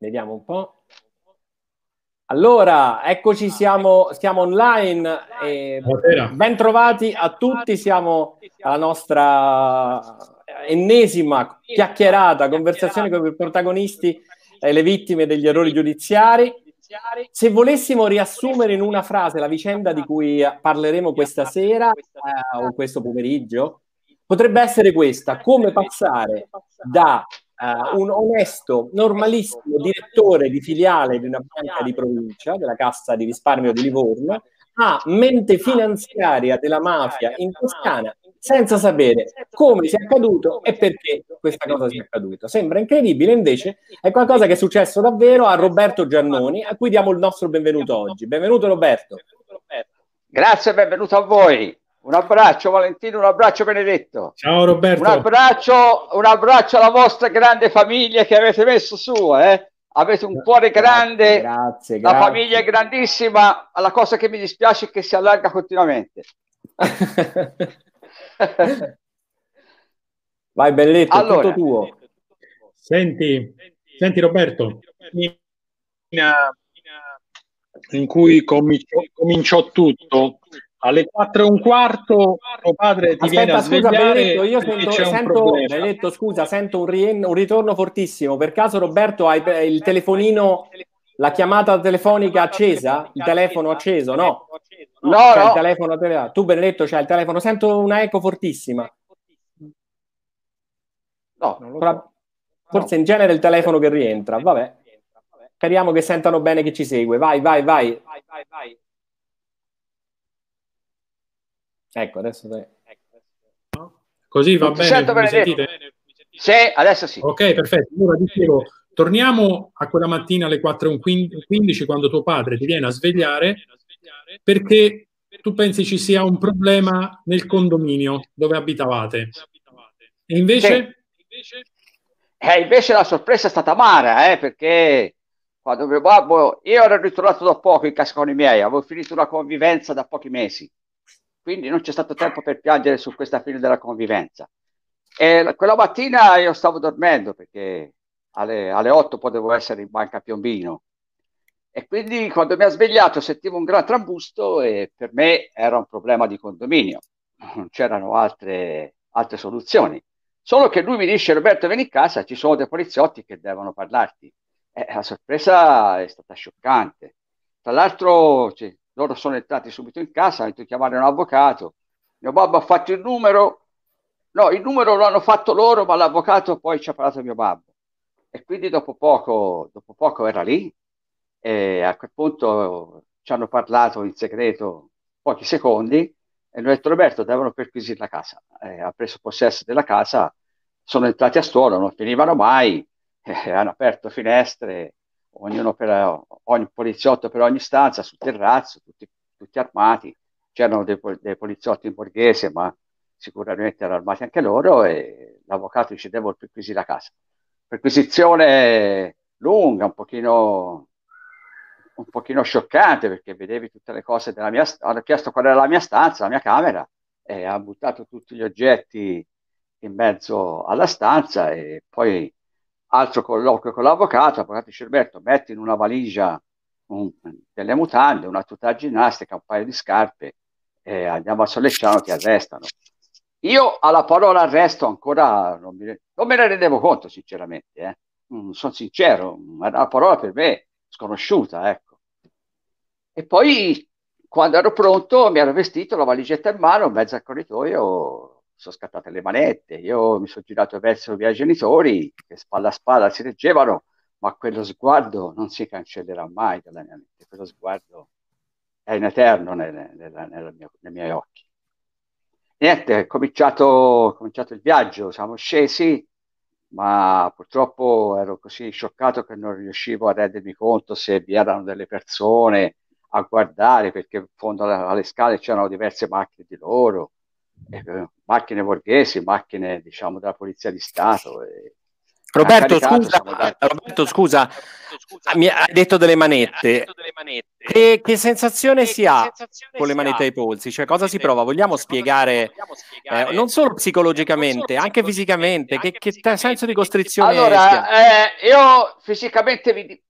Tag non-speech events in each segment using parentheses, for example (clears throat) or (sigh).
Vediamo un po'. Allora, eccoci, ah, siamo, siamo online. E ben trovati a tutti, siamo alla nostra ennesima chiacchierata, conversazione con i protagonisti e le vittime degli errori giudiziari. Se volessimo riassumere in una frase la vicenda di cui parleremo questa sera eh, o questo pomeriggio, potrebbe essere questa, come passare da Uh, un onesto, normalissimo direttore di filiale di una banca di provincia, della Cassa di risparmio di Livorno, ha mente ah, finanziaria della mafia in Toscana senza sapere come sia accaduto e perché questa cosa sia accaduta. Sembra incredibile, invece è qualcosa che è successo davvero a Roberto Giannoni, a cui diamo il nostro benvenuto oggi. Benvenuto Roberto. Grazie, benvenuto a voi. Un abbraccio Valentino, un abbraccio Benedetto. Ciao Roberto. Un abbraccio, un abbraccio alla vostra grande famiglia che avete messo su. Eh? Avete un cuore grande, grazie, grazie. la famiglia è grandissima. La cosa che mi dispiace è che si allarga continuamente. (laughs) Vai Belletto, allora, tutto tuo. Senti, senti Roberto. In uh, uh, cui cominciò, cominciò tutto alle 4 e un quarto tuo padre ti Aspetta, scusa, Benedetto, io sento, sento Benedetto, scusa, sento un, rien, un, ritorno fortissimo. Per caso Roberto hai eh, il telefonino, la chiamata telefonica accesa? Il telefono acceso, no? No, no. Il telefono, ah, tu Benedetto c'hai il telefono, sento una eco fortissima. No, Forse in genere il telefono che rientra, vabbè. Speriamo che sentano bene chi ci segue. Vai, vai, vai. vai, vai, vai. Ecco, adesso dai. Così va bene, sento, mi sentite? Sì, adesso sì. Ok, perfetto. Allora dicevo, torniamo a quella mattina alle 4.15 quando tuo padre ti viene a svegliare perché tu pensi ci sia un problema nel condominio dove abitavate. E invece? Sì. Eh, invece la sorpresa è stata amara, eh, perché quando mio babbo, io ero ritornato da poco in cascone miei, avevo finito una convivenza da pochi mesi quindi non c'è stato tempo per piangere su questa fine della convivenza. E quella mattina io stavo dormendo perché alle, alle 8 potevo essere in banca a Piombino e quindi quando mi ha svegliato sentivo un gran trambusto e per me era un problema di condominio, non c'erano altre, altre soluzioni. Solo che lui mi dice Roberto vieni in casa, ci sono dei poliziotti che devono parlarti. Eh, la sorpresa è stata scioccante. Tra l'altro cioè, loro sono entrati subito in casa, hanno detto chiamare un avvocato. Mio babbo ha fatto il numero, no, il numero lo hanno fatto loro, ma l'avvocato poi ci ha parlato mio babbo. E quindi dopo poco, dopo poco era lì e a quel punto ci hanno parlato in segreto pochi secondi e noi detto Roberto devono perquisire la casa. Eh, ha preso possesso della casa, sono entrati a stuolo, non finivano mai, eh, (laughs) hanno aperto finestre, ognuno per ogni poliziotto per ogni stanza, sul terrazzo, tutti, tutti armati. C'erano dei, dei, poliziotti in borghese, ma sicuramente erano armati anche loro e l'avvocato dice devo perquisire la casa. Perquisizione lunga, un pochino, un pochino scioccante perché vedevi tutte le cose della mia stanza, hanno chiesto qual era la mia stanza, la mia camera e ha buttato tutti gli oggetti in mezzo alla stanza e poi altro colloquio con l'avvocato, avvocato Cerberto, metti in una valigia un, delle mutande, una tuta ginnastica, un paio di scarpe, e andiamo a Sollecciano, ti arrestano. Io alla parola arresto ancora non, mi, non me ne rendevo conto, sinceramente, eh. Mm, sono sincero, ma la parola per me sconosciuta, ecco. E poi quando ero pronto mi ero vestito, la valigetta in mano, mezzo al corridoio, sono scattate le manette, io mi sono girato verso i miei genitori che spalla a spalla si reggevano, ma quello sguardo non si cancellerà mai dalla mia mente, quello sguardo è in eterno nei miei occhi. Niente, è cominciato, è cominciato il viaggio, siamo scesi, ma purtroppo ero così scioccato che non riuscivo a rendermi conto se vi erano delle persone a guardare, perché in fondo alle scale c'erano diverse macchine di loro eh, macchine borghesi, macchine diciamo, della Polizia di Stato. Eh. E, Roberto, scusa, da... Roberto, scusa, mi hai detto delle manette. Che, che, sensazione che si che ha sensazione con le manette ai polsi? Cioè, cosa si prova? Vogliamo spiegare, vogliamo spiegare eh, non solo psicologicamente, non solo anche fisicamente, anche che, fisicamente. senso di costrizione? Allora, eh, io fisicamente, vi,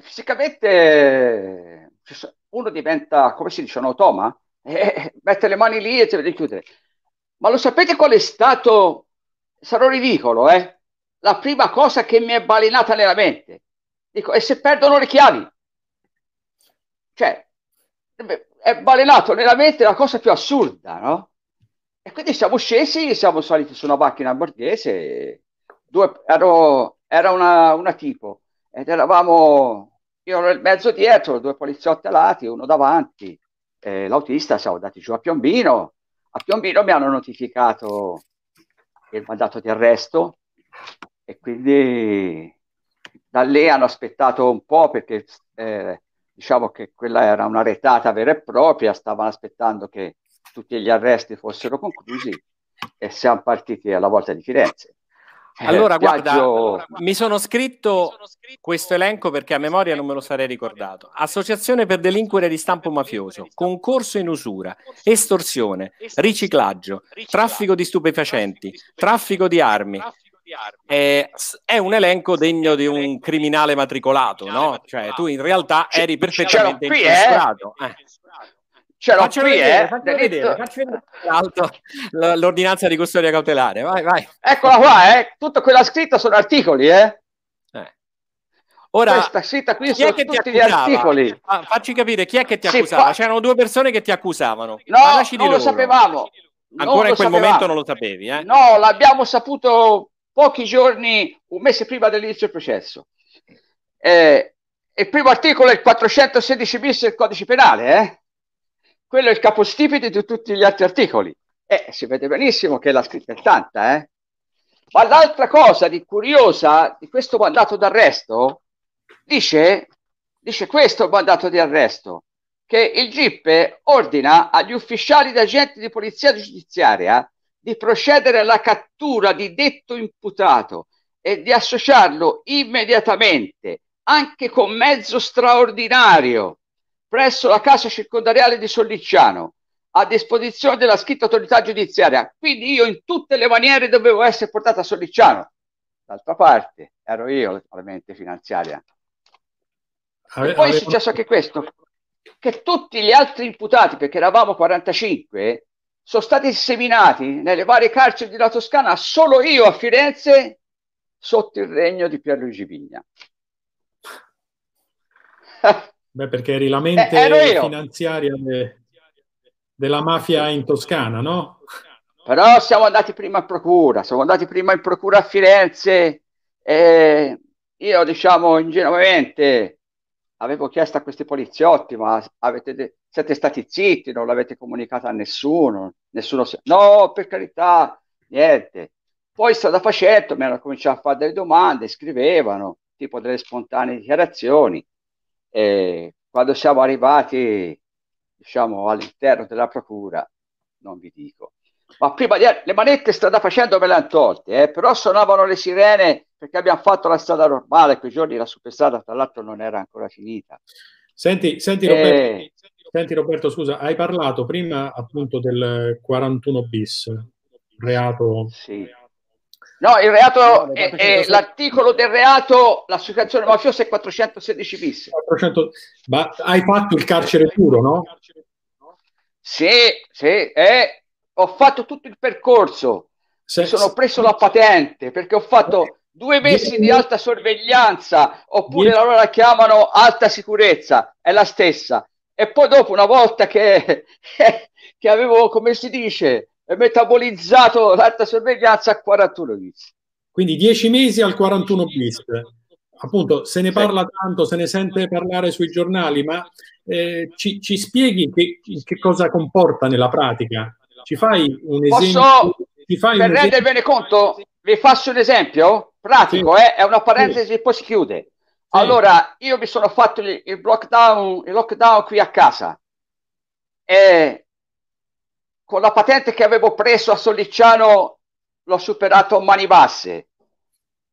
fisicamente eh, uno diventa, come si dice, un automa, e eh, mette le mani lì e si vede chiudere. Ma lo sapete qual è stato? Sarò ridicolo, eh? La prima cosa che mi è balenata nella mente. Dico, e se perdono le chiavi? Cioè, è balenato nella mente la cosa più assurda, no? E quindi siamo scesi, siamo saliti su una macchina borghese, due, ero, era una, una, tipo, ed eravamo, io ero nel mezzo dietro, due poliziotti alati, uno davanti, eh, l'autista siamo andati giù a Piombino, a Piombino mi hanno notificato il mandato di arresto e quindi da lì hanno aspettato un po' perché eh, diciamo che quella era una retata vera e propria, stavano aspettando che tutti gli arresti fossero conclusi e siamo partiti alla volta di Firenze. Eh, allora, eh, guarda, allora, guarda, mi sono scritto, sono scritto questo elenco perché a memoria non me lo sarei ricordato. Associazione per delinquere di stampo mafioso, concorso in usura, estorsione, riciclaggio, traffico di stupefacenti, traffico di armi. È, è un elenco degno di un criminale matricolato, no? Cioè, tu in realtà eri cioè, perfettamente infiltrato. Eh. Ce l'ho faccio qui, vedere, eh. Faccio vedere, faccio vedere l'ordinanza di custodia cautelare. Vai, vai. Eccola qua, eh. tutta quella scritta sono articoli, eh. eh. Ora, Questa scritta qui sono tutti gli articoli. Ah, facci capire chi è che ti accusava. Fa... C'erano due persone che ti accusavano. No, non lo sapevamo. Ancora in quel sapevamo. momento non lo sapevi, eh? No, l'abbiamo saputo pochi giorni, un mese prima dell'inizio del processo. Eh, il primo articolo è il 416 bis del codice penale, eh? quello è il capostipite di tutti gli altri articoli. Eh, si vede benissimo che è l'articolo 80, eh? Ma l'altra cosa di curiosa di questo mandato d'arresto dice, dice questo mandato di arresto che il GIP ordina agli ufficiali ed agenti di polizia giudiziaria di procedere alla cattura di detto imputato e di associarlo immediatamente anche con mezzo straordinario presso la casa circondariale di Sollicciano a disposizione della scritta autorità giudiziaria. Quindi io in tutte le maniere dovevo essere portato a Sollicciano. D'altra parte ero io la mente finanziaria. Ave, e poi ave... è successo anche questo, che tutti gli altri imputati, perché eravamo 45, sono stati seminati nelle varie carceri della Toscana, solo io a Firenze sotto il regno di Pierluigi Vigna. (laughs) Beh, perché eri la eh, mente eh, finanziaria de, della mafia in Toscana, no? Però siamo andati prima in procura, siamo andati prima in procura a Firenze e io, diciamo, ingenuamente avevo chiesto a questi poliziotti, ma avete, siete stati zitti, non l'avete comunicato a nessuno, nessuno... Si... No, per carità, niente. Poi strada facendo mi hanno cominciato a fare delle domande, scrivevano, tipo delle spontanee dichiarazioni. E quando siamo arrivati, diciamo, all'interno della procura, non vi dico. Ma prima di le manette strada facendo me le hanno tolte, eh, però suonavano le sirene perché abbiamo fatto la strada normale, quei giorni la superstrada tra l'altro non era ancora finita. Senti, senti, Roberto, eh, senti Roberto, scusa, hai parlato prima appunto del 41 bis, reato, sì. reato No, il reato, è, è l'articolo del reato, l'associazione mafiosa è 416 bis. 400... Ma hai fatto il carcere puro, no? Sì, sì, eh, ho fatto tutto il percorso. Se, sono preso la patente perché ho fatto due mesi di alta sorveglianza, oppure dieci, loro la chiamano alta sicurezza, è la stessa. E poi dopo, una volta che, (laughs) che avevo, come si dice, metabolizzato l'alta sorveglianza a 41 bis. Quindi 10 mesi al 41 bis. Appunto, se ne parla tanto, se ne sente parlare sui giornali, ma eh, ci, ci, spieghi che, che, cosa comporta nella pratica? Ci fai un esempio? Posso, fai per un rendervene esempio? conto, vi faccio un esempio pratico, sì. eh? è una parentesi sì. poi si chiude. Sì. Allora, io mi sono fatto il, il, lockdown, il lockdown qui a casa. Eh, con la patente che avevo preso a Sollicciano l'ho superato a mani basse.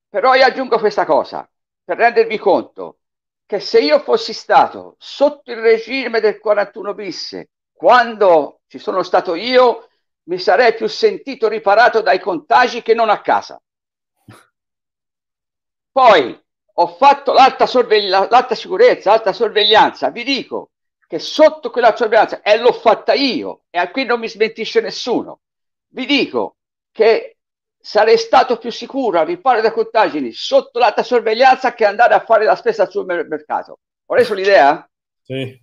Però io aggiungo questa cosa, per rendervi conto che se io fossi stato sotto il regime del 41 bis quando ci sono stato io, mi sarei più sentito riparato dai contagi che non a casa. Poi ho fatto l'alta, sorveglia- l'alta sicurezza, l'alta sorveglianza, vi dico, che sotto quella sorveglianza, e l'ho fatta io, e qui non mi smentisce nessuno, vi dico che sarei stato più sicuro a riparo da contagini sotto l'alta sorveglianza che andare a fare la spesa al supermercato. Ho reso l'idea? Sì.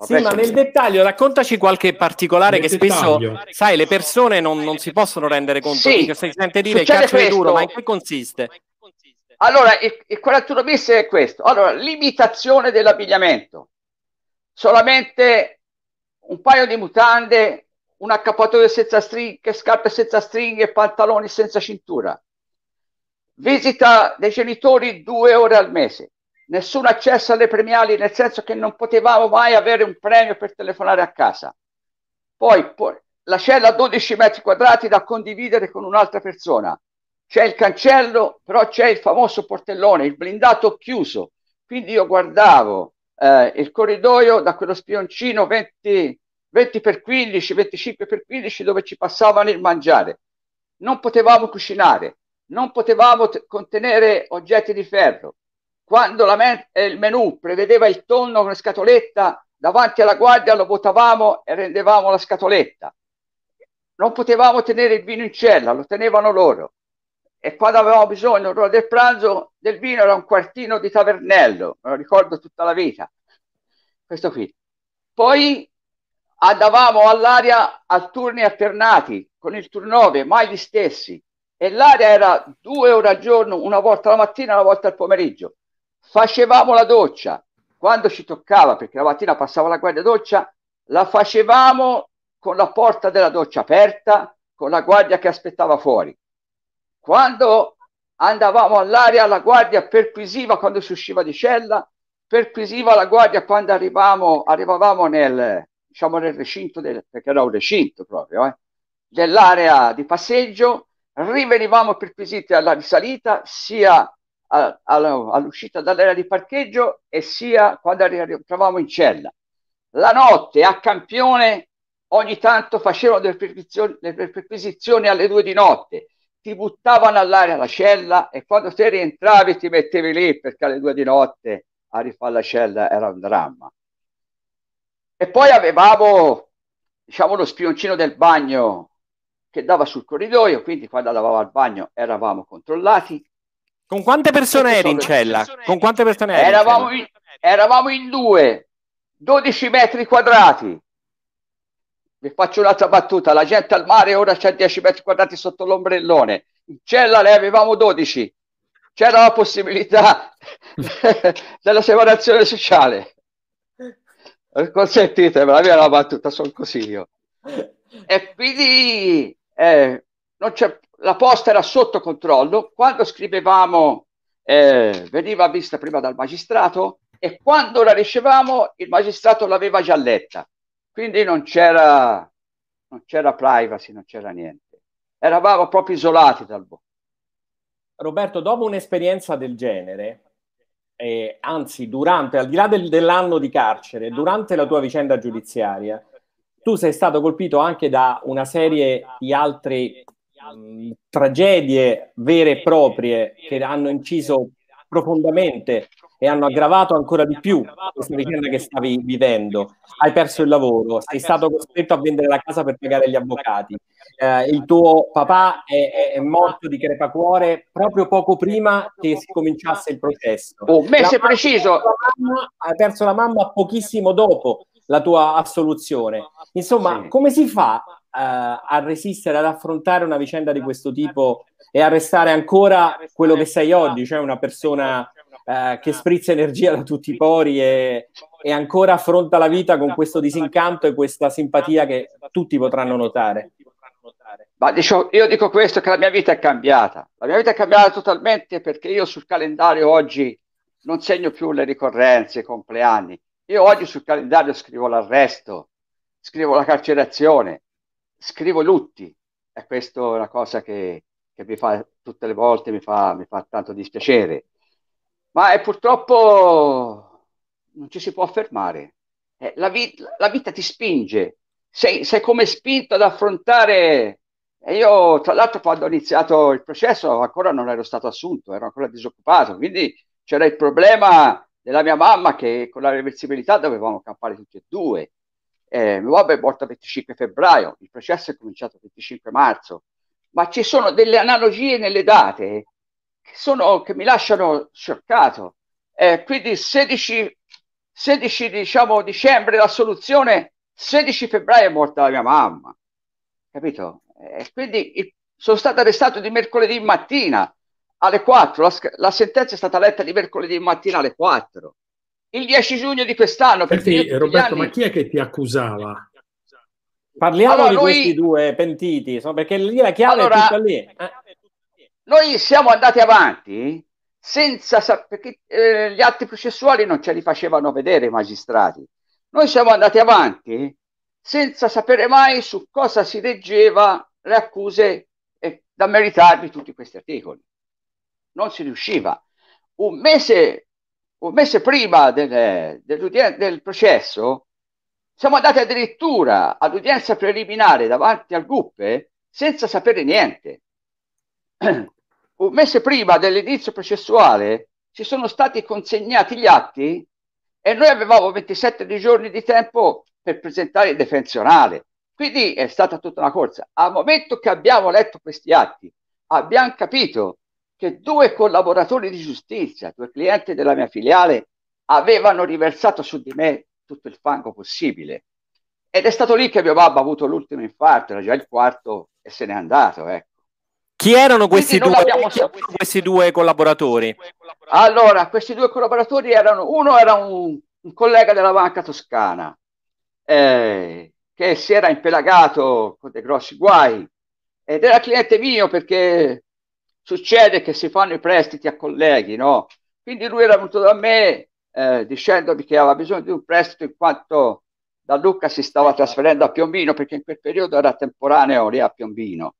Sì, ma nel dettaglio raccontaci qualche particolare nel che dettaglio. spesso, sai, le persone non, non, si possono rendere conto. Sì, che si sente dire che è duro, ma in che consiste? Allora, il, il 41 bis è questo. Allora, limitazione dell'abbigliamento solamente un paio di mutande, un accappatoio senza stringhe, scarpe senza stringhe, pantaloni senza cintura. Visita dei genitori due ore al mese. Nessun accesso alle premiali, nel senso che non potevamo mai avere un premio per telefonare a casa. Poi, la cella a 12 metri quadrati da condividere con un'altra persona. C'è il cancello, però c'è il famoso portellone, il blindato chiuso. Quindi io guardavo eh, il corridoio da quello spioncino 20, 20 per 15, 25 per 15 dove ci passavano il mangiare. Non potevamo cucinare, non potevamo t- contenere oggetti di ferro. Quando men- eh, il menù prevedeva il tonno con scatoletta, davanti alla guardia lo votavamo e rendevamo la scatoletta. Non potevamo tenere il vino in cella, lo tenevano loro e quando avevamo bisogno l'ora del pranzo del vino era un quartino di tavernello, me lo ricordo tutta la vita, questo qui. Poi andavamo all'aria a turni alternati, con il turnover, mai gli stessi, e l'area era due ore al giorno, una volta la mattina, una volta al pomeriggio. Facevamo la doccia, quando ci toccava, perché la mattina passava la guardia doccia, la facevamo con la porta della doccia aperta, con la guardia che aspettava fuori quando andavamo all'area, la guardia perquisiva quando si usciva di cella, perquisiva la guardia quando arrivavamo, arrivavamo nel, diciamo nel recinto, del, perché era un recinto proprio, eh, dell'area di passeggio, rivenivamo perquisiti alla risalita, sia all'uscita dall'area di parcheggio e sia quando arrivavamo in cella. La notte a campione ogni tanto facevano delle perquisizioni, delle perquisizioni alle due di notte ti buttavano all'aria la cella e quando te rientravi ti mettevi lì perché alle due di notte a rifare la cella era un dramma. E poi avevamo, diciamo, lo spioncino del bagno che dava sul corridoio, quindi quando andavamo al bagno eravamo controllati. Con quante persone eri in cella? Con quante persone eri? Eravamo in, eravamo in due, 12 metri quadrati vi faccio un'altra battuta, la gente al mare ora c'è 10 metri quadrati sotto l'ombrellone, in cella ne avevamo 12, c'era la possibilità (laughs) della separazione sociale. Consentitemela, la mia è una battuta, sono così io. E quindi eh, la posta era sotto controllo, quando scrivevamo eh, veniva vista prima dal magistrato e quando la ricevamo il magistrato l'aveva già letta quindi non c'era, non c'era privacy, non c'era niente. Eravamo proprio isolati dal mondo. Roberto, dopo un'esperienza del genere, eh, anzi, durante, al di là del, dell'anno di carcere, durante la tua vicenda giudiziaria, tu sei stato colpito anche da una serie di altre mh, tragedie vere e proprie che hanno inciso profondamente e hanno aggravato ancora di più questa vicenda che stavi vivendo. Hai perso il lavoro, sei stato costretto a vendere la casa per pagare gli avvocati. Eh, il tuo papà è, è, morto di crepacuore proprio poco prima che si cominciasse il processo. Un oh, mese preciso. hai perso la mamma pochissimo dopo la tua assoluzione. Insomma, sì. come si fa uh, a resistere, ad affrontare una vicenda di questo tipo e a restare ancora quello che sei oggi, cioè una persona eh, che ah. sprizza energia da tutti i pori e, e, ancora affronta la vita con questo disincanto e questa simpatia che tutti potranno notare. Ma dico, io dico questo che la mia vita è cambiata. La mia vita è cambiata totalmente perché io sul calendario oggi non segno più le ricorrenze, i compleanni. Io oggi sul calendario scrivo l'arresto, scrivo la carcerazione, scrivo lutti. E questa è una cosa che, che mi fa tutte le volte mi fa, mi fa tanto dispiacere. Ma è purtroppo non ci si può fermare. Eh, la, vi- la, vita ti spinge, sei, sei come spinto ad affrontare. E io, tra l'altro, quando ho iniziato il processo ancora non ero stato assunto, ero ancora disoccupato, quindi c'era il problema della mia mamma che con la reversibilità dovevamo campare tutti e due. Eh, mia mamma è morta il 25 febbraio, il processo è cominciato il 25 marzo, ma ci sono delle analogie nelle date sono, che mi lasciano scioccato. Eh, quindi 16, 16 diciamo, dicembre la soluzione, 16 febbraio è morta la mia mamma, capito? Eh, quindi il, sono stato arrestato di mercoledì mattina alle 4, la, la, sentenza è stata letta di mercoledì mattina alle 4, il 10 giugno di quest'anno. Senti, Roberto, anni... ma chi è che ti accusava? Parliamo allora, di lui... questi due pentiti, perché lì la chiave allora, è tutta lì. Eh. Noi siamo andati avanti senza sapere perché eh, gli atti processuali non ce li facevano vedere i magistrati. Noi siamo andati avanti senza sapere mai su cosa si leggeva le accuse e eh, da meritarvi tutti questi articoli. Non si riusciva. Un mese, un mese prima del, del, del processo siamo andati addirittura all'udienza preliminare davanti al GUP eh, senza sapere niente. (clears throat) un mese prima dell'inizio processuale ci sono stati consegnati gli atti e noi avevamo 27 giorni di tempo per presentare il defensionale. Quindi è stata tutta una corsa. Al momento che abbiamo letto questi atti, abbiamo capito che due collaboratori di giustizia, due clienti della mia filiale, avevano riversato su di me tutto il fango possibile. Ed è stato lì che mio babbo ha avuto l'ultimo infarto, era già il quarto e se n'è andato. Eh. Chi erano questi due, questi due collaboratori? Allora, questi due collaboratori erano, uno era un, un collega della banca toscana eh, che si era impelagato con dei grossi guai ed era cliente mio perché succede che si fanno i prestiti a colleghi, no? Quindi lui era venuto da me eh, dicendomi che aveva bisogno di un prestito in quanto da Lucca si stava trasferendo a Piombino perché in quel periodo era temporaneo lì a Piombino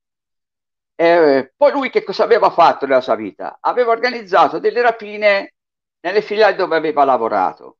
eh, poi lui che cosa aveva fatto nella sua vita? Aveva organizzato delle rapine nelle filiali dove aveva lavorato.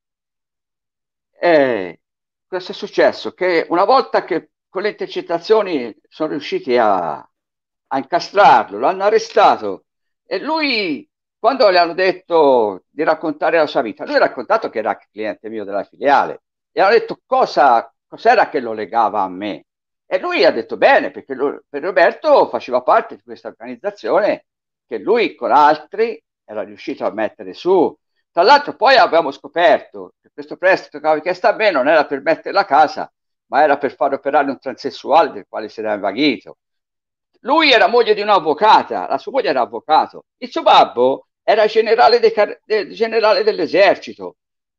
Eh, cosa è successo? Che una volta che con le intercettazioni sono riusciti a, a incastrarlo, l'hanno arrestato e lui, quando le hanno detto di raccontare la sua vita, lui ha raccontato che era cliente mio della filiale e hanno detto cosa, cos'era che lo legava a me. E lui ha detto bene, perché lui, per Roberto faceva parte di questa organizzazione che lui con altri era riuscito a mettere su. Tra l'altro poi abbiamo scoperto che questo prestito che sta me non era per mettere la casa, ma era per far operare un transessuale del quale si era invaghito. Lui era moglie di un'avvocata, la sua moglie era avvocato. Il suo babbo era generale, car- de- generale dell'esercito.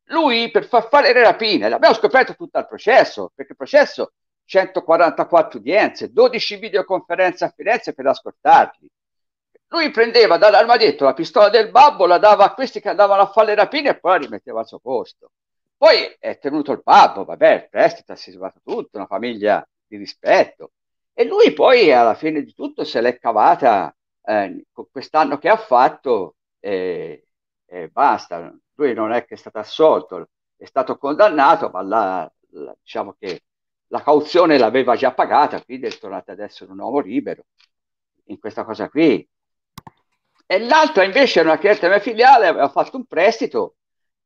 Lui per far fare le rapine, l'abbiamo scoperto tutto al processo, perché il processo 144 udienze, 12 videoconferenze a Firenze per ascoltarli. Lui prendeva dall'armadietto la pistola del babbo, la dava a questi che andavano a fare le rapine e poi la rimetteva al suo posto. Poi è tenuto il babbo, vabbè, prestita, si è salvato tutto, una famiglia di rispetto. E lui poi alla fine di tutto se l'è cavata eh, quest'anno che ha fatto e eh, basta. Lui non è che è stato assolto, è stato condannato, ma la, la, diciamo che la cauzione l'aveva già pagata, quindi è tornato ad essere un uomo libero in questa cosa qui. E l'altra invece era una cliente mia filiale, aveva fatto un prestito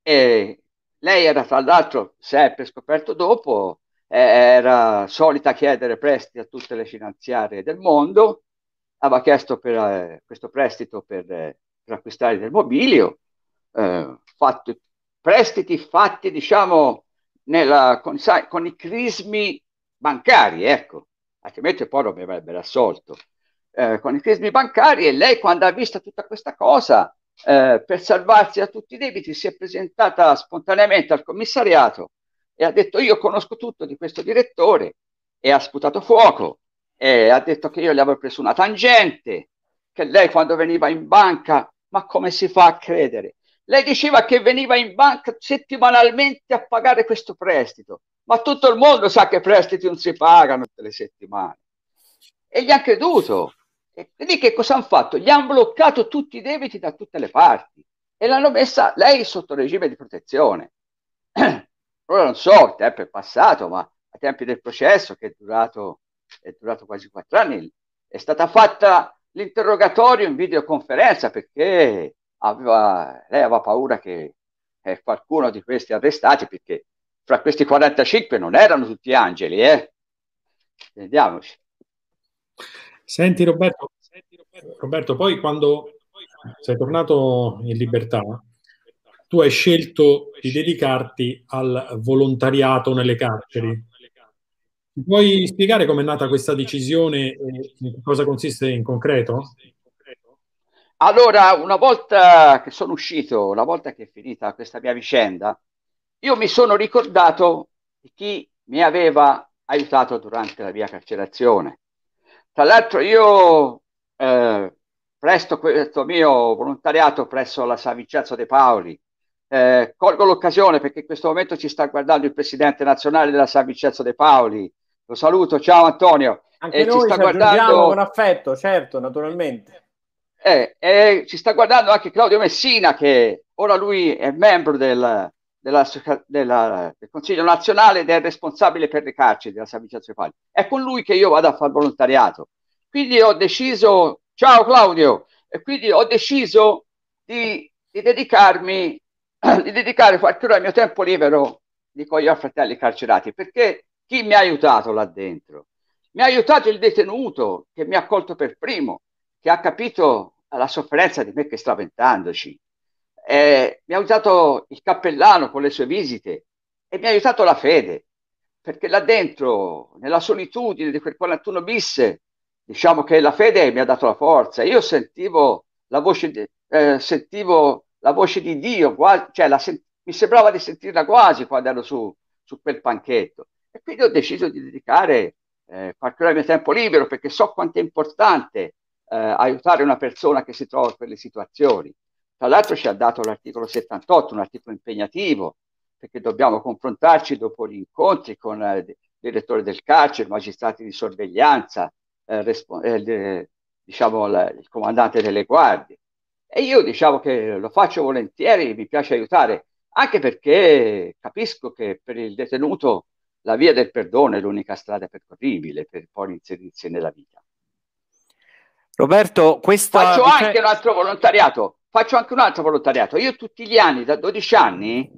e lei era tra l'altro sempre scoperto dopo, era solita chiedere prestiti a tutte le finanziarie del mondo, aveva chiesto per, eh, questo prestito per, eh, per, acquistare del mobilio, eh, fatto, prestiti fatti diciamo nella, con, sai, con, i crismi bancari, ecco, altrimenti poi non mi avrebbero assolto. Eh, con i crismi bancari e lei quando ha visto tutta questa cosa, eh, per salvarsi da tutti i debiti, si è presentata spontaneamente al commissariato e ha detto io conosco tutto di questo direttore e ha sputato fuoco e ha detto che io gli avevo preso una tangente, che lei quando veniva in banca, ma come si fa a credere? Lei diceva che veniva in banca settimanalmente a pagare questo prestito, ma tutto il mondo sa che i prestiti non si pagano tutte le settimane. E gli hanno creduto. E quindi che cosa hanno fatto? Gli hanno bloccato tutti i debiti da tutte le parti e l'hanno messa lei sotto regime di protezione. (clears throat) Ora non so, il tempo è passato, ma ai tempi del processo che è durato, è durato quasi quattro anni, è stata fatta l'interrogatorio in videoconferenza perché aveva, lei aveva paura che eh, qualcuno di questi arrestati, perché fra questi 45 non erano tutti angeli, eh? Vediamoci. Senti Roberto, senti Roberto, Roberto poi quando sei tornato in libertà, tu hai scelto di dedicarti al volontariato nelle carceri. Puoi spiegare com'è nata questa decisione e in cosa consiste in concreto? Allora, una volta che sono uscito, una volta che è finita questa mia vicenda, io mi sono ricordato di chi mi aveva aiutato durante la mia carcerazione. Tra l'altro io eh, presto questo mio volontariato presso la San Vincenzo De Paoli, eh, colgo l'occasione perché in questo momento ci sta guardando il presidente nazionale della San Vincenzo De Paoli. Lo saluto, ciao Antonio. Anche eh, noi ci sta guardando con affetto, certo, naturalmente. Eh, eh, ci sta guardando anche Claudio Messina, che ora lui è membro del, della, della, del Consiglio nazionale ed è responsabile per le carceri della San Vincenzo È con lui che io vado a fare volontariato. Quindi ho deciso, ciao Claudio, e quindi ho deciso di, di dedicarmi, (clears throat) di dedicare qualche ora del mio tempo libero, dico io a fratelli carcerati, perché chi mi ha aiutato là dentro? Mi ha aiutato il detenuto che mi ha accolto per primo, che ha capito alla sofferenza di me che spaventandoci. Eh, mi ha aiutato il cappellano con le sue visite e mi ha aiutato la fede, perché là dentro, nella solitudine di quel 41 bis, diciamo che la fede mi ha dato la forza. Io sentivo la voce di, eh, sentivo la voce di Dio, quasi, cioè la sentivo mi sembrava di sentirla quasi quando ero su, su, quel panchetto. E quindi ho deciso di dedicare eh, ora del mio tempo libero perché so quanto è importante eh, aiutare una persona che si trova in quelle situazioni. Tra l'altro ci ha dato l'articolo 78, un articolo impegnativo, perché dobbiamo confrontarci dopo gli incontri con eh, il direttore del carcere, magistrati di sorveglianza, eh, respo- eh, diciamo la, il comandante delle guardie. E io diciamo che lo faccio volentieri, mi piace aiutare, anche perché capisco che per il detenuto la via del perdono è l'unica strada percorribile per poi inserirsi nella vita. Roberto, questa... Faccio anche un altro volontariato, faccio anche un altro volontariato. Io tutti gli anni, da 12 anni,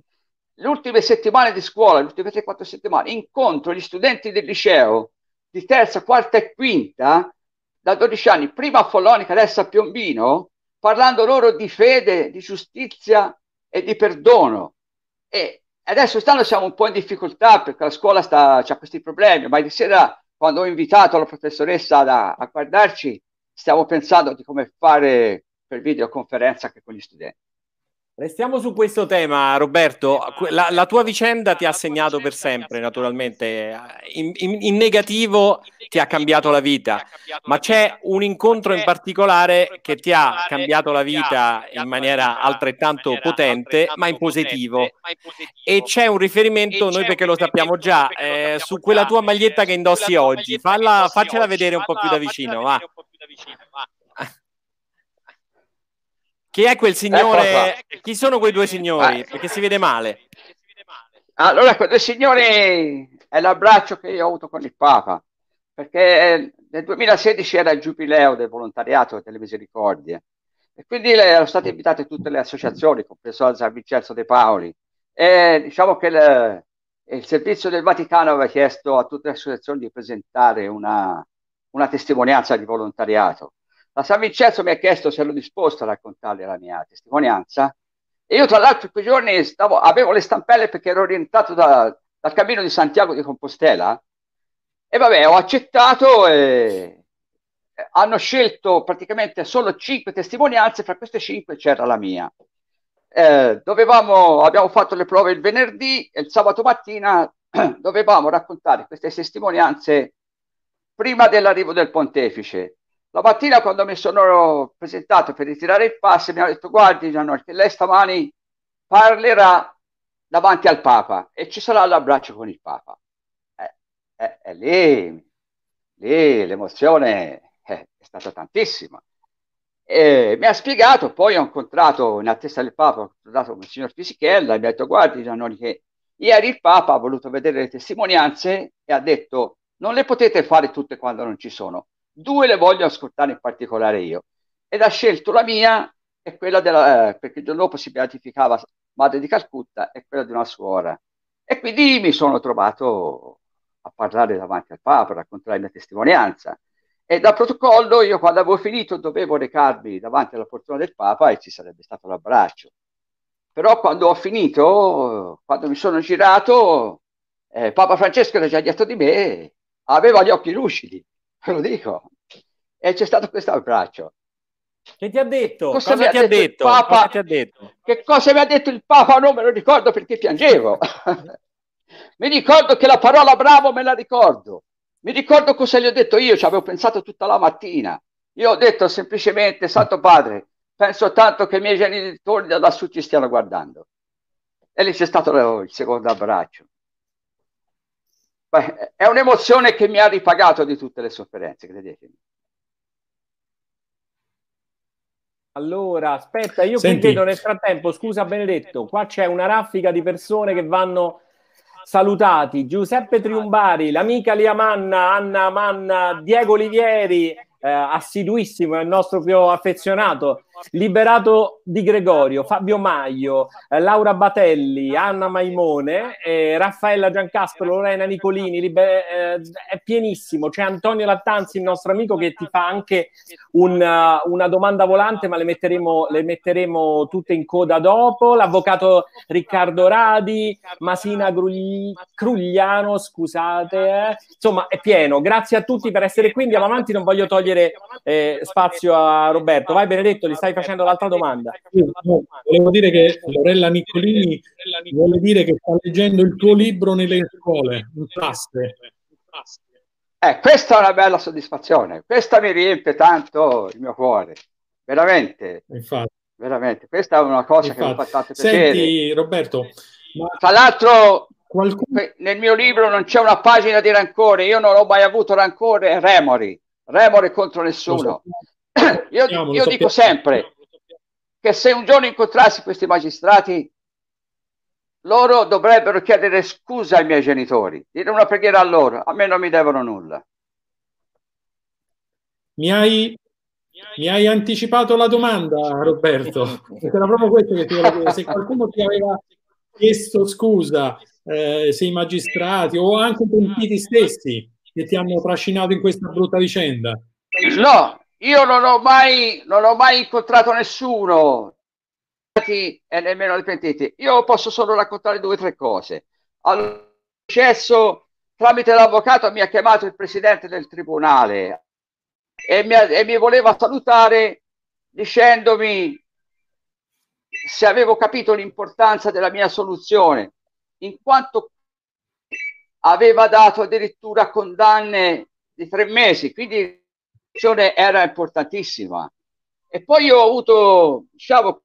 le ultime settimane di scuola, le ultime 3-4 settimane, incontro gli studenti del liceo di terza, quarta e quinta, da 12 anni, prima a Follonica, adesso a Piombino, parlando loro di fede, di giustizia e di perdono. E adesso stanno siamo un po' in difficoltà perché la scuola sta, ha questi problemi, ma di sera quando ho invitato la professoressa da, a guardarci, stiamo pensando di come fare per videoconferenza anche con gli studenti. Restiamo su questo tema, Roberto. La, la, tua vicenda ti ha segnato per sempre, naturalmente. Ah, in, in, in, negativo ti ha cambiato la vita, ma c'è un incontro in particolare che ti ha cambiato la vita in maniera altrettanto potente, ma in positivo. E c'è un riferimento, noi perché lo eh, sappiamo già, eh, su quella tua maglietta che indossi oggi. Falla, faccela vedere un po' più da vicino, va. Chi è quel eh, signore? Chi sono quei due signori? Vai. Eh. Perché si vede male. Allora, quei due signori è l'abbraccio che io ho avuto con il Papa, perché nel 2016 era il giubileo del volontariato delle misericordie eh. e quindi erano state invitate tutte le associazioni, compreso San Vincenzo De Paoli. E diciamo che le, il servizio del Vaticano aveva chiesto a tutte le associazioni di presentare una, una testimonianza di volontariato la San Vincenzo mi ha chiesto se ero disposto a raccontare la mia testimonianza e io tra l'altro in quei giorni stavo, avevo le stampelle perché ero orientato da, dal cammino di Santiago di Compostela e vabbè ho accettato e hanno scelto praticamente solo cinque testimonianze, fra queste cinque c'era la mia. Eh, dovevamo, abbiamo fatto le prove il venerdì e il sabato mattina (clears throat) dovevamo raccontare queste testimonianze prima dell'arrivo del pontefice la mattina quando mi sono presentato per ritirare il passo mi hanno detto guardi Giannotti, lei stamani parlerà davanti al Papa e ci sarà l'abbraccio con il Papa. Eh, eh, eh lì, lì l'emozione eh, è stata tantissima. E mi ha spiegato, poi ho incontrato in attesa del Papa, ho incontrato il signor Fisichella e mi ha detto guardi Giannoni che ieri il Papa ha voluto vedere le testimonianze e ha detto non le potete fare tutte quando non ci sono, due le voglio ascoltare in particolare io. Ed ha scelto la mia e quella della, eh, perché il giorno dopo si beatificava madre di Calcutta e quella di una suora. E quindi mi sono trovato a parlare davanti al Papa, a raccontare la mia testimonianza. E da protocollo io quando avevo finito dovevo recarmi davanti alla fortuna del Papa e ci sarebbe stato l'abbraccio. Però quando ho finito, quando mi sono girato, eh, Papa Francesco era già dietro di me, aveva gli occhi lucidi Ve lo dico. E c'è stato questo abbraccio. Che ti ha detto? Cosa, cosa ti, ha detto? Papa, ti, ha detto Che cosa mi ha detto il Papa? Non me lo ricordo perché piangevo. (laughs) mi ricordo che la parola bravo me la ricordo. Mi ricordo cosa gli ho detto io, ci avevo pensato tutta la mattina. Io ho detto semplicemente, Santo Padre, penso tanto che i miei genitori da lassù ci stiano guardando. E lì c'è stato il secondo abbraccio è un'emozione che mi ha ripagato di tutte le sofferenze, credetemi. Allora, aspetta, io Senti. qui nel frattempo, scusa Benedetto, qua c'è una raffica di persone che vanno salutati. Giuseppe Triumbari, l'amica Lia Manna, Anna Manna, Diego Olivieri, eh, assiduissimo, è il nostro più affezionato. Liberato Di Gregorio, Fabio Maio, eh, Laura Batelli, Anna Maimone, eh, Raffaella Giancastro, Lorena Nicolini, liber- eh, è pienissimo. C'è Antonio Lattanzi, il nostro amico, che ti fa anche un, uh, una domanda volante, ma le metteremo, le metteremo, tutte in coda dopo. L'avvocato Riccardo Radi, Masina Grugli- Crugliano, scusate. Eh. Insomma, è pieno. Grazie a tutti per essere qui. Andiamo avanti, non voglio togliere eh, spazio a Roberto. Vai Benedetto, li stai stai facendo l'altra domanda. No, volevo dire che Lorella Niccolini vuole dire che sta leggendo il tuo libro nelle scuole, in classe. Eh, questa è una bella soddisfazione, questa mi riempie tanto il mio cuore, veramente. Infatti. Veramente, questa è una cosa Infatti. che mi fa tanto piacere. Senti, Roberto, ma... tra l'altro Qualcuno... Nel mio libro non c'è una pagina di rancore, io non ho mai avuto rancore e remori, remore contro nessuno. (coughs) io, Andiamo, io dico sempre che se un giorno incontrassi questi magistrati, loro dovrebbero chiedere scusa ai miei genitori, dire una preghiera a loro, a me non mi devono nulla. Mi hai, mi hai anticipato la domanda, Roberto. Era proprio questo che ti volevo dire. Se qualcuno ti aveva chiesto scusa, eh, se i magistrati o anche i pentiti stessi che ti hanno trascinato in questa brutta vicenda. No, io non ho mai, non ho mai incontrato nessuno e nemmeno ripetiti. Io posso solo raccontare due o tre cose. Al processo, tramite l'avvocato, mi ha chiamato il presidente del tribunale e mi, e mi voleva salutare dicendomi se avevo capito l'importanza della mia soluzione, in quanto aveva dato addirittura condanne di tre mesi, quindi comunicazione era importantissima. E poi ho avuto, diciamo,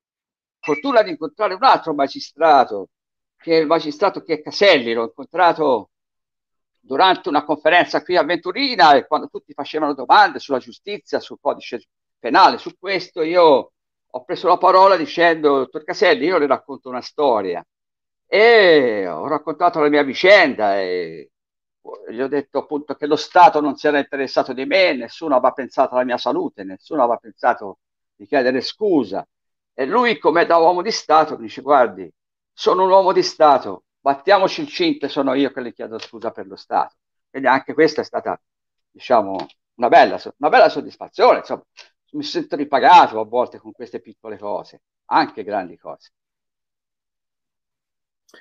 fortuna di incontrare un altro magistrato, che è il magistrato che è Caselli, l'ho incontrato durante una conferenza qui a Venturina e quando tutti facevano domande sulla giustizia, sul codice penale, su questo io ho preso la parola dicendo, dottor Caselli, io le racconto una storia e ho raccontato la mia vicenda e gli ho detto appunto che lo Stato non si era interessato di me, nessuno aveva pensato alla mia salute, nessuno aveva pensato di chiedere scusa. E lui, come da uomo di Stato, mi dice: Guardi, sono un uomo di Stato, battiamoci il cinto, sono io che le chiedo scusa per lo Stato. Quindi anche questa è stata, diciamo, una bella, una bella soddisfazione. Insomma, mi sento ripagato a volte con queste piccole cose, anche grandi cose.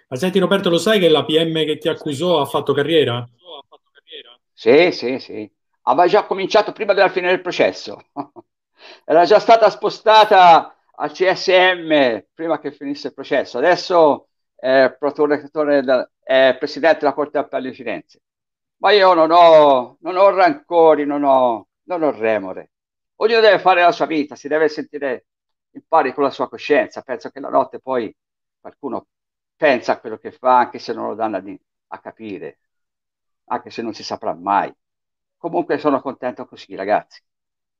Ma senti Roberto, lo sai che la PM che ti accusò ha fatto carriera? Sì, sì, sì. Aveva già cominciato prima della fine del processo. (laughs) Era già stata spostata al CSM prima che finisse il processo. Adesso è, è presidente della Corte Appello di Firenze. Ma io non ho, non ho rancori, non ho, non ho remore. Ognuno deve fare la sua vita, si deve sentire in pari con la sua coscienza. Penso che la notte poi qualcuno pensa a quello che fa anche se non lo danno a, a capire, anche se non si saprà mai. Comunque sono contento così, ragazzi.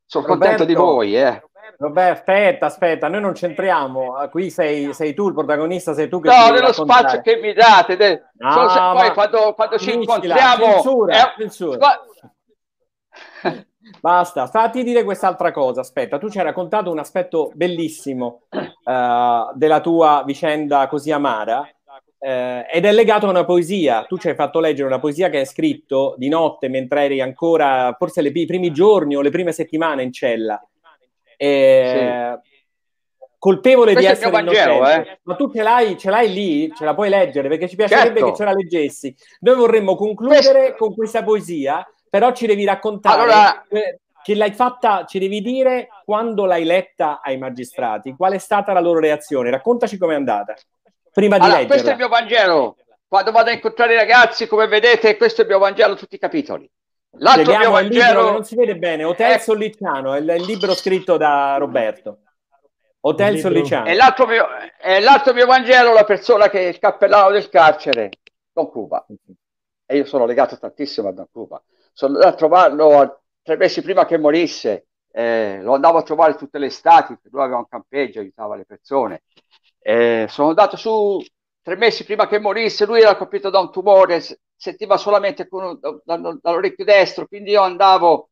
Sono Roberto, contento di voi, eh. Roberto, aspetta, aspetta, noi non c'entriamo. Ah, qui sei, sei tu il protagonista, sei tu che No, nello spazio che mi date. De... No, so se... poi quando, quando ci incontriamo. Censura, è... Eh, censura. Basta, fatti dire quest'altra cosa. Aspetta, tu ci hai raccontato un aspetto bellissimo uh, della tua vicenda così amara uh, ed è legato a una poesia. Tu ci hai fatto leggere una poesia che hai scritto di notte mentre eri ancora, forse i primi giorni o le prime settimane in cella. E, sì. Colpevole Questo di essere Vangelo, innocente, eh? ma tu ce l'hai, ce l'hai, lì, ce la puoi leggere perché ci piacerebbe certo. che ce la leggessi. Noi vorremmo concludere Questo... con questa poesia però ci devi raccontare allora... che l'hai fatta, ci devi dire quando l'hai letta ai magistrati, qual è stata la loro reazione, raccontaci com'è andata, prima allora, di allora, Questo è il mio Vangelo, quando vado a incontrare i ragazzi, come vedete, questo è il mio Vangelo, tutti i capitoli. L'altro Leghiamo mio Vangelo... non si vede bene, Hotel ecco. è... Solliciano, è il libro scritto da Roberto. Hotel Solliciano. E l'altro, mio, e l'altro mio Vangelo, la persona che è il cappellano del carcere, Don Cuba. E io sono legato tantissimo a Don Cuba sono andato a trovarlo tre mesi prima che morisse, eh, lo andavo a trovare tutte le estati, lui aveva un campeggio, aiutava le persone. Eh, sono andato su tre mesi prima che morisse, lui era colpito da un tumore, sentiva solamente con, da, da, dall'orecchio destro, quindi io andavo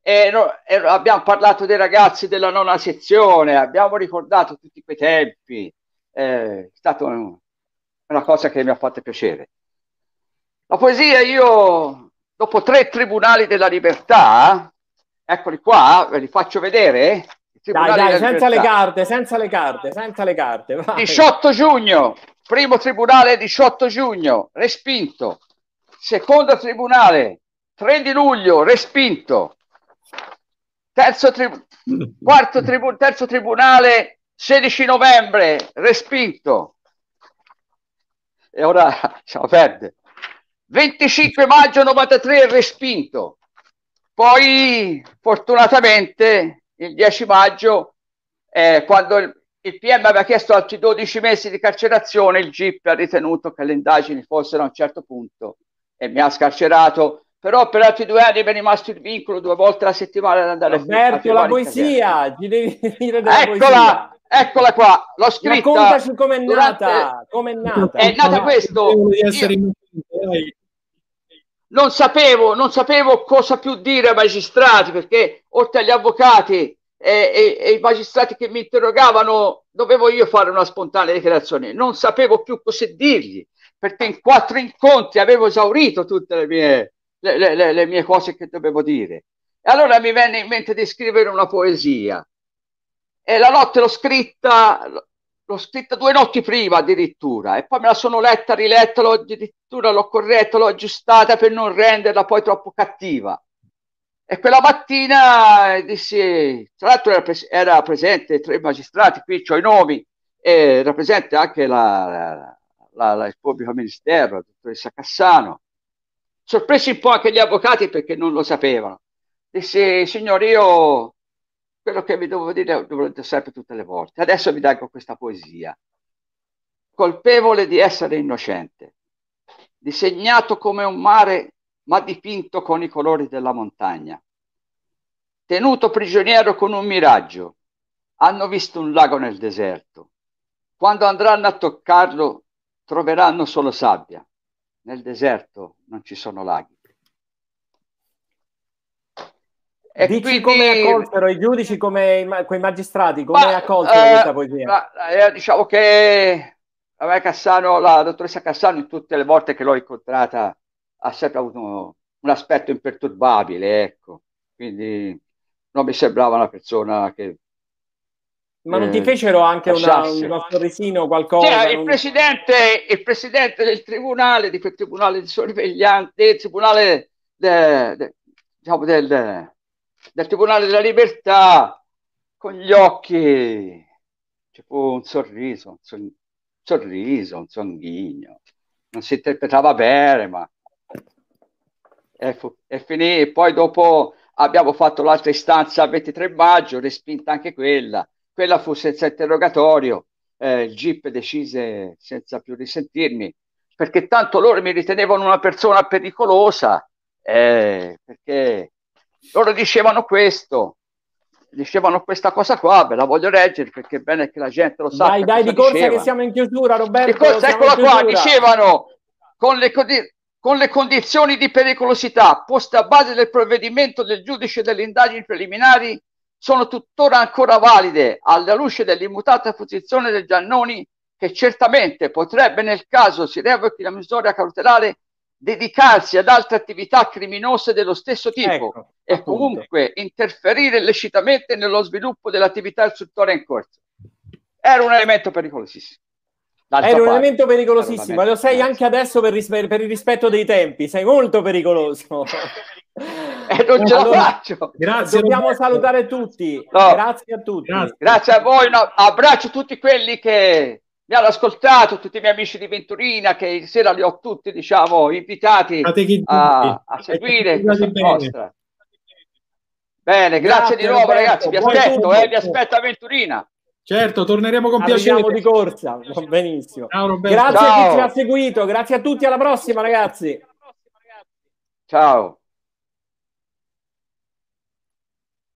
e, no, e abbiamo parlato dei ragazzi della nona sezione, abbiamo ricordato tutti quei tempi, eh, è stata un, una cosa che mi ha fatto piacere. La poesia io dopo tre tribunali della libertà, eccoli qua, ve li faccio vedere. Dai, dai, senza libertà. le carte, senza le carte, senza le carte. Vai. 18 giugno, primo tribunale 18 giugno, respinto. Secondo tribunale 3 di luglio, respinto. Terzo, tri- tribu- terzo tribunale 16 novembre, respinto. E ora siamo (laughs) perde. 25 maggio 93 respinto. Poi fortunatamente il 10 maggio, eh, quando il, il, PM aveva chiesto altri 12 mesi di carcerazione, il GIP ha ritenuto che le indagini fossero a un certo punto e mi ha scarcerato. Però per altri due anni mi è rimasto il vincolo due volte alla settimana ad andare Alberto, a la poesia, ci devi dire della Eccola! Poesia eccola qua, l'ho scritta. Raccontaci com'è nata, com'è nata. È nata questo. Io non sapevo, non sapevo cosa più dire ai magistrati perché oltre agli avvocati e, e, e, i magistrati che mi interrogavano dovevo io fare una spontanea dichiarazione non sapevo più cosa dirgli perché in quattro incontri avevo esaurito tutte le mie, le, le, le mie cose che dovevo dire e allora mi venne in mente di scrivere una poesia e la notte l'ho scritta l'ho scritta due notti prima addirittura e poi me la sono letta, riletta, l'ho addirittura l'ho corretta, l'ho aggiustata per non renderla poi troppo cattiva. E quella mattina eh, dissi, tra l'altro era, pres- era presente tre magistrati, qui ho i nomi, era presente anche la, la, la, il pubblico ministero, la dottoressa Cassano. Sorpresi un po' anche gli avvocati perché non lo sapevano. Dissi, signore, io quello che vi devo dire lo dite sempre tutte le volte. Adesso vi dico questa poesia. Colpevole di essere innocente, disegnato come un mare ma dipinto con i colori della montagna, tenuto prigioniero con un miraggio, hanno visto un lago nel deserto. Quando andranno a toccarlo troveranno solo sabbia. Nel deserto non ci sono laghi. E Dici quindi... come accolsero i giudici, come quei magistrati, come Ma, accolsero eh, questa poesia? Eh, diciamo che la, Cassano, la dottoressa Cassano, in tutte le volte che l'ho incontrata, ha sempre avuto un, un aspetto imperturbabile, ecco. Quindi non mi sembrava una persona che ma non ti eh, fecero anche una, uno sorrisino, qualcosa? Sì, il, presidente, il, presidente, del tribunale, di quel tribunale di sorveglianza, del tribunale de, de, diciamo del, del Tribunale della Libertà, con gli occhi, ci fu un sorriso, un, son... un sorriso, un sanghigno. Non si interpretava bene, ma... E, fu... e finì, poi dopo abbiamo fatto l'altra istanza il 23 maggio, respinta anche quella. Quella fu senza interrogatorio. Eh, il GIP decise senza più risentirmi, perché tanto loro mi ritenevano una persona pericolosa, eh, perché loro dicevano questo, dicevano questa cosa qua, ve la voglio leggere perché è bene che la gente lo sa Dai, dai, di corsa diceva. che siamo in chiusura, Roberto. Di corsa, eccola qua, dicevano, con le, con le, condizioni di pericolosità poste a base del provvedimento del giudice delle indagini preliminari sono tuttora ancora valide alla luce dell'immutata posizione del Giannoni che certamente potrebbe nel caso si revochi la misura cautelare dedicarsi ad altre attività criminose dello stesso tipo ecco, e appunto. comunque interferire illecitamente nello sviluppo dell'attività istruttoria in corso. Era un elemento pericolosissimo. D'altra Era parte, un elemento pericolosissimo, lo sei anche adesso per, rispe- per, il rispetto dei tempi, sei molto pericoloso. e eh, non ce allora, la faccio. Grazie. Dobbiamo Roberto. salutare tutti. No. Grazie a tutti. Grazie, grazie a voi, no, abbraccio tutti quelli che mi hanno ascoltato tutti i miei amici di Venturina che sera li ho tutti diciamo invitati a, a seguire questa mostra bene grazie, grazie di nuovo Roberto. ragazzi vi aspetto eh, vi aspetto a Venturina certo torneremo con Arriviamo piacere di corsa benissimo ciao, grazie ciao. a chi ci ha seguito grazie a tutti alla prossima ragazzi ciao